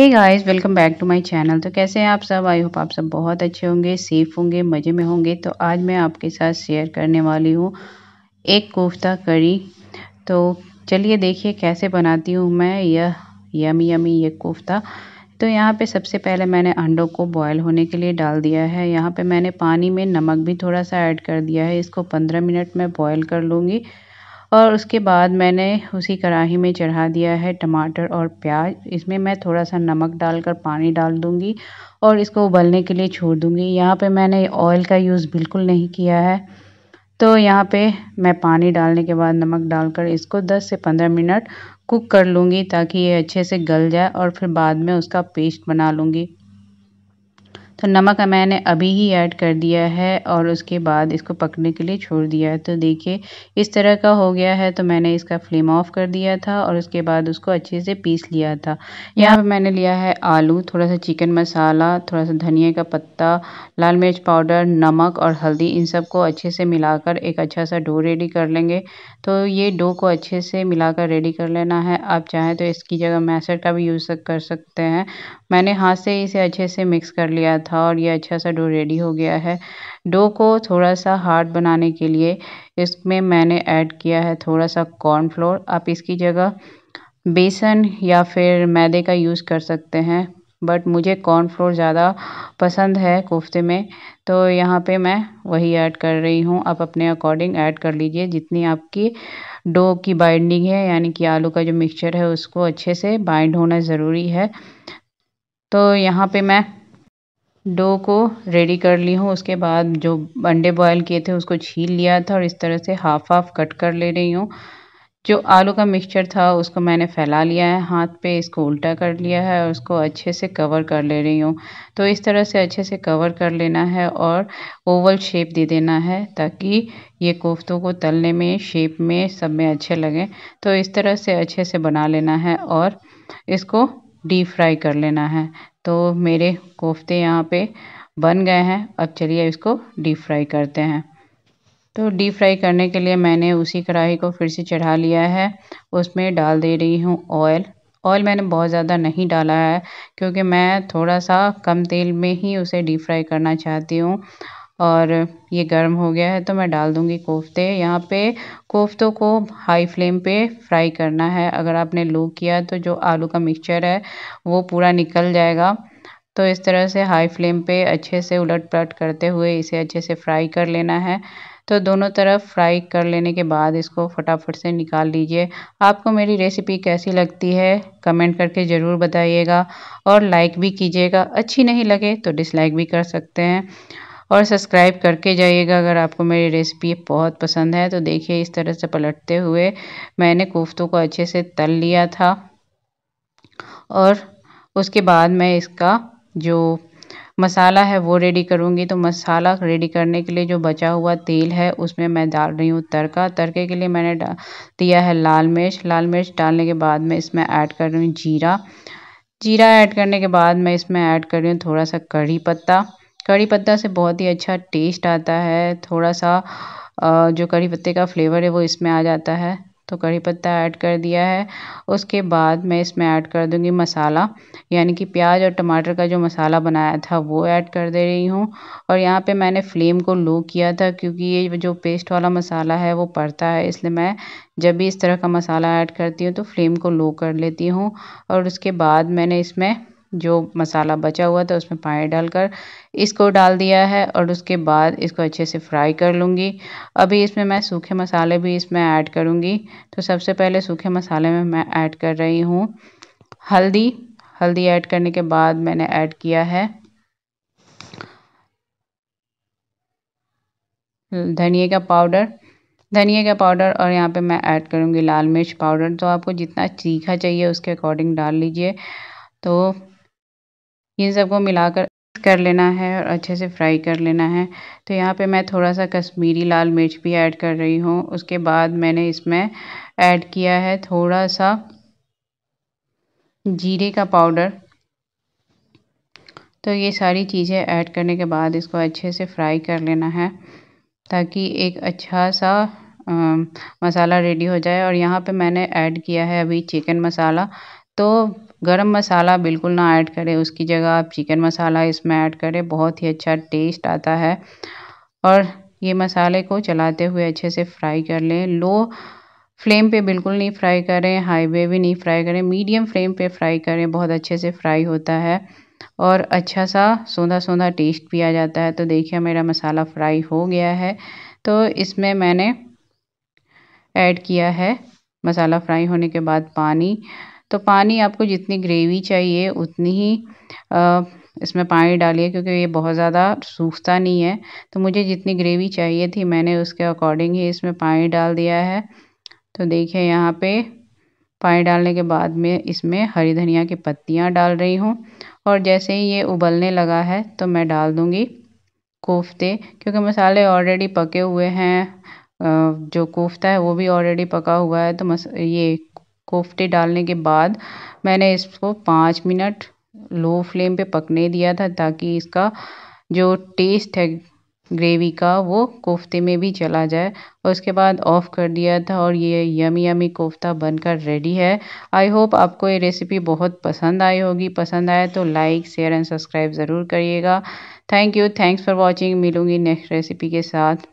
hey guys welcome back to my channel तो कैसे हैं आप सब आई होप आप सब बहुत अच्छे होंगे सेफ होंगे मज़े में होंगे तो आज मैं आपके साथ शेयर करने वाली हूँ एक कोफ्ता करी तो चलिए देखिए कैसे बनाती हूँ मैं यह यमी यमी ये कोफ्ता तो यहाँ पे सबसे पहले मैंने अंडों को बॉयल होने के लिए डाल दिया है यहाँ पर मैंने पानी में नमक भी थोड़ा सा ऐड कर दिया है इसको पंद्रह मिनट में बॉयल कर लूँगी और उसके बाद मैंने उसी कढ़ाही में चढ़ा दिया है टमाटर और प्याज इसमें मैं थोड़ा सा नमक डालकर पानी डाल दूँगी और इसको उबलने के लिए छोड़ दूँगी यहाँ पे मैंने ऑयल का यूज़ बिल्कुल नहीं किया है तो यहाँ पे मैं पानी डालने के बाद नमक डालकर इसको 10 से 15 मिनट कुक कर लूँगी ताकि ये अच्छे से गल जाए और फिर बाद में उसका पेस्ट बना लूँगी तो नमक मैंने अभी ही ऐड कर दिया है और उसके बाद इसको पकने के लिए छोड़ दिया है तो देखिए इस तरह का हो गया है तो मैंने इसका फ्लेम ऑफ कर दिया था और उसके बाद उसको अच्छे से पीस लिया था यहाँ पर मैंने लिया है आलू थोड़ा सा चिकन मसाला थोड़ा सा धनिया का पत्ता लाल मिर्च पाउडर नमक और हल्दी इन सबको अच्छे से मिलाकर एक अच्छा सा डो रेडी कर लेंगे तो ये डो को अच्छे से मिलाकर रेडी कर लेना है आप चाहें तो इसकी जगह मैसर का भी यूज़ कर सकते हैं मैंने हाथ से इसे अच्छे से मिक्स कर लिया था था और ये अच्छा सा डो रेडी हो गया है डो को थोड़ा सा हार्ड बनाने के लिए इसमें मैंने ऐड किया है थोड़ा सा कॉर्नफ्लोर आप इसकी जगह बेसन या फिर मैदे का यूज़ कर सकते हैं बट मुझे कॉर्नफ्लोर ज़्यादा पसंद है कोफ्ते में तो यहाँ पे मैं वही ऐड कर रही हूँ आप अपने अकॉर्डिंग ऐड कर लीजिए जितनी आपकी डो की बाइंडिंग है यानी कि आलू का जो मिक्सचर है उसको अच्छे से बाइंड होना ज़रूरी है तो यहाँ पे मैं डो को रेडी कर ली हूँ उसके बाद जो अंडे बॉयल किए थे उसको छील लिया था और इस तरह से हाफ हाफ कट कर ले रही हूँ जो आलू का मिक्सचर था उसको मैंने फैला लिया है हाथ पे इसको उल्टा कर लिया है और उसको अच्छे से कवर कर ले रही हूँ तो इस तरह से अच्छे से कवर कर लेना है और ओवल शेप दे देना है ताकि ये कोफ्तों को तलने में शेप में सब में अच्छे लगें तो इस तरह से अच्छे से बना लेना है और इसको डीप फ्राई कर लेना है तो मेरे कोफ्ते यहाँ पे बन गए हैं अब चलिए इसको डीप फ्राई करते हैं तो डीप फ्राई करने के लिए मैंने उसी कढ़ाई को फिर से चढ़ा लिया है उसमें डाल दे रही हूँ ऑयल ऑयल मैंने बहुत ज़्यादा नहीं डाला है क्योंकि मैं थोड़ा सा कम तेल में ही उसे डीप फ्राई करना चाहती हूँ और ये गर्म हो गया है तो मैं डाल दूंगी कोफ्ते यहाँ पे कोफ्तों को हाई फ्लेम पे फ्राई करना है अगर आपने लो किया तो जो आलू का मिक्सचर है वो पूरा निकल जाएगा तो इस तरह से हाई फ्लेम पे अच्छे से उलट पलट करते हुए इसे अच्छे से फ्राई कर लेना है तो दोनों तरफ फ्राई कर लेने के बाद इसको फटाफट से निकाल लीजिए आपको मेरी रेसिपी कैसी लगती है कमेंट करके ज़रूर बताइएगा और लाइक भी कीजिएगा अच्छी नहीं लगे तो डिसलाइक भी कर सकते हैं और सब्सक्राइब करके जाइएगा अगर आपको मेरी रेसिपी बहुत पसंद है तो देखिए इस तरह से पलटते हुए मैंने कोफ्तों को अच्छे से तल लिया था और उसके बाद मैं इसका जो मसाला है वो रेडी करूँगी तो मसाला रेडी करने के लिए जो बचा हुआ तेल है उसमें मैं डाल रही हूँ तड़का तड़के के लिए मैंने दिया है लाल मिर्च लाल मिर्च डालने के बाद मैं इसमें ऐड कर रही हूँ जीरा जीरा ऐड करने के बाद मैं इसमें ऐड कर रही हूँ थोड़ा सा कड़ी पत्ता कड़ी पत्ता से बहुत ही अच्छा टेस्ट आता है थोड़ा सा जो कड़ी पत्ते का फ्लेवर है वो इसमें आ जाता है तो कड़ी पत्ता ऐड कर दिया है उसके बाद मैं इसमें ऐड कर दूंगी मसाला यानी कि प्याज और टमाटर का जो मसाला बनाया था वो ऐड कर दे रही हूँ और यहाँ पे मैंने फ्लेम को लो किया था क्योंकि ये जो पेस्ट वाला मसाला है वो पड़ता है इसलिए मैं जब भी इस तरह का मसाला ऐड करती हूँ तो फ्लेम को लो कर लेती हूँ और उसके बाद मैंने इसमें जो मसाला बचा हुआ था उसमें पानी डालकर इसको डाल दिया है और उसके बाद इसको अच्छे से फ्राई कर लूँगी अभी इसमें मैं सूखे मसाले भी इसमें ऐड करूँगी तो सबसे पहले सूखे मसाले में मैं ऐड कर रही हूँ हल्दी हल्दी ऐड करने के बाद मैंने ऐड किया है धनिए का पाउडर धनिया का पाउडर और यहाँ पे मैं ऐड करूँगी लाल मिर्च पाउडर तो आपको जितना चीखा चाहिए उसके अकॉर्डिंग डाल लीजिए तो इन सबको मिलाकर कर लेना है और अच्छे से फ्राई कर लेना है तो यहाँ पे मैं थोड़ा सा कश्मीरी लाल मिर्च भी ऐड कर रही हूँ उसके बाद मैंने इसमें ऐड किया है थोड़ा सा जीरे का पाउडर तो ये सारी चीज़ें ऐड करने के बाद इसको अच्छे से फ्राई कर लेना है ताकि एक अच्छा सा आ, मसाला रेडी हो जाए और यहाँ पे मैंने ऐड किया है अभी चिकन मसाला तो गरम मसाला बिल्कुल ना ऐड करें उसकी जगह आप चिकन मसाला इसमें ऐड करें बहुत ही अच्छा टेस्ट आता है और ये मसाले को चलाते हुए अच्छे से फ्राई कर लें लो फ्लेम पे बिल्कुल नहीं फ्राई करें हाई वे भी नहीं फ्राई करें मीडियम फ्लेम पे फ्राई करें बहुत अच्छे से फ्राई होता है और अच्छा सा सोंधा सोंधा टेस्ट भी आ जाता है तो देखिए मेरा मसाला फ्राई हो गया है तो इसमें मैंने ऐड किया है मसाला फ्राई होने के बाद पानी तो पानी आपको जितनी ग्रेवी चाहिए उतनी ही इसमें पानी डालिए क्योंकि ये बहुत ज़्यादा सूखता नहीं है तो मुझे जितनी ग्रेवी चाहिए थी मैंने उसके अकॉर्डिंग ही इसमें पानी डाल दिया है तो देखिए यहाँ पे पानी डालने के बाद में इसमें हरी धनिया की पत्तियाँ डाल रही हूँ और जैसे ही ये उबलने लगा है तो मैं डाल दूँगी कोफ्ते क्योंकि मसाले ऑलरेडी पके हुए हैं जो कोफ्ता है वो भी ऑलरेडी पका हुआ है तो मस ये कोफ्ते डालने के बाद मैंने इसको पाँच मिनट लो फ्लेम पे पकने दिया था ताकि इसका जो टेस्ट है ग्रेवी का वो कोफ्ते में भी चला जाए और उसके बाद ऑफ़ कर दिया था और ये यमी यमी कोफ्ता बनकर रेडी है आई होप आपको ये रेसिपी बहुत पसंद आई होगी पसंद आए तो लाइक शेयर एंड सब्सक्राइब ज़रूर करिएगा thank you thanks for watching मिलूँगी नेक्स्ट रेसिपी के साथ